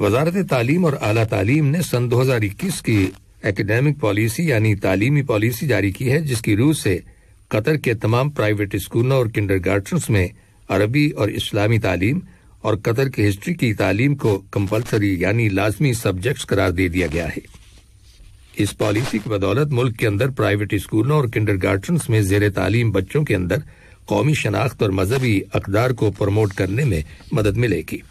वजारत तालीम और अला तालीम ने सन दो हजार इक्कीस की एकेडमिक पॉलिसी यानी तालीमी पॉलिसी जारी की है जिसकी रूह से कतर के तमाम प्राइवेट स्कूलों और किंडरगार्टन्स में अरबी और इस्लामी तालीम और कतर की हिस्ट्री की तालीम को कम्पल्सरी यानी लाजमी सब्जेक्ट करार दे दिया गया है इस पॉलिसी की बदौलत मुल्क के अंदर प्राइवेट स्कूलों और किंडरगार्टन्स में जेर तालीम बच्चों के अंदर कौमी शनाख्त और मजहबी अकदार को प्रमोट करने में मदद मिलेगी